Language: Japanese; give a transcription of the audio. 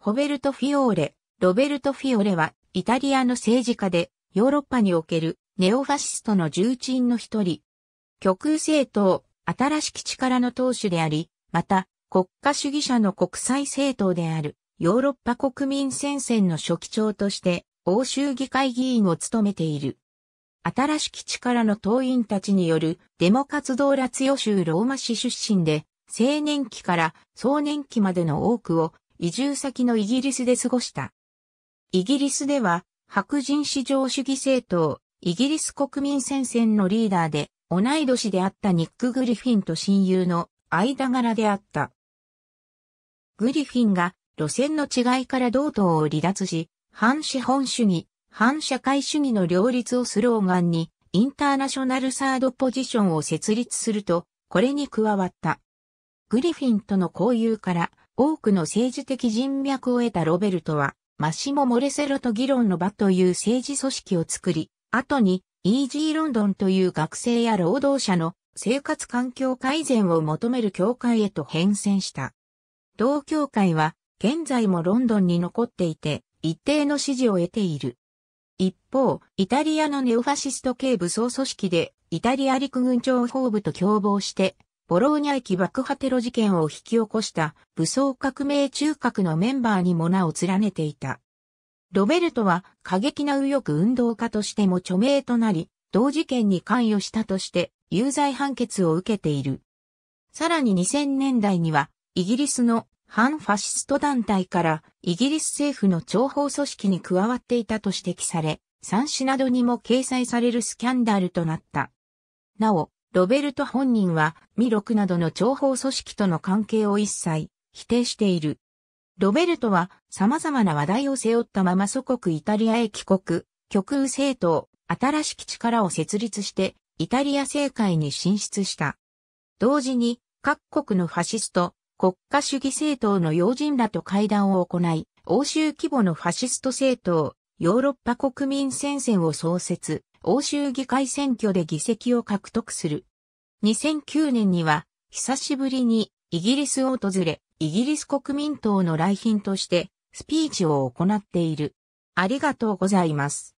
ホベルト・フィオーレ、ロベルト・フィオレは、イタリアの政治家で、ヨーロッパにおけるネオファシストの重鎮の一人。極右政党、新しき力の党首であり、また、国家主義者の国際政党である、ヨーロッパ国民戦線の書記長として、欧州議会議員を務めている。新しき力の党員たちによるデモ活動ラツヨ州ローマ市出身で、青年期から壮年期までの多くを移住先のイギリスで過ごした。イギリスでは、白人至上主義政党、イギリス国民戦線のリーダーで、同い年であったニック・グリフィンと親友の間柄であった。グリフィンが路線の違いから同党を離脱し、反資本主義、反社会主義の両立をスローガンに、インターナショナルサードポジションを設立すると、これに加わった。グリフィンとの交友から、多くの政治的人脈を得たロベルトは、マシモ・モレセロと議論の場という政治組織を作り、後に、イージー・ロンドンという学生や労働者の生活環境改善を求める教会へと変遷した。同教会は、現在もロンドンに残っていて、一定の支持を得ている。一方、イタリアのネオファシスト系武装組織で、イタリア陸軍情報部と共謀して、ボローニャ駅爆破テロ事件を引き起こした武装革命中核のメンバーにも名を連ねていた。ロベルトは過激な右翼運動家としても著名となり、同事件に関与したとして有罪判決を受けている。さらに2000年代には、イギリスの反ファシスト団体からイギリス政府の諜報組織に加わっていたと指摘され、三種などにも掲載されるスキャンダルとなった。なお、ロベルト本人は、ミロクなどの諜報組織との関係を一切否定している。ロベルトは様々な話題を背負ったまま祖国イタリアへ帰国、極右政党、新しき力を設立して、イタリア政界に進出した。同時に、各国のファシスト、国家主義政党の要人らと会談を行い、欧州規模のファシスト政党、ヨーロッパ国民戦線を創設。欧州議会選挙で議席を獲得する。2009年には、久しぶりにイギリスを訪れ、イギリス国民党の来賓としてスピーチを行っている。ありがとうございます。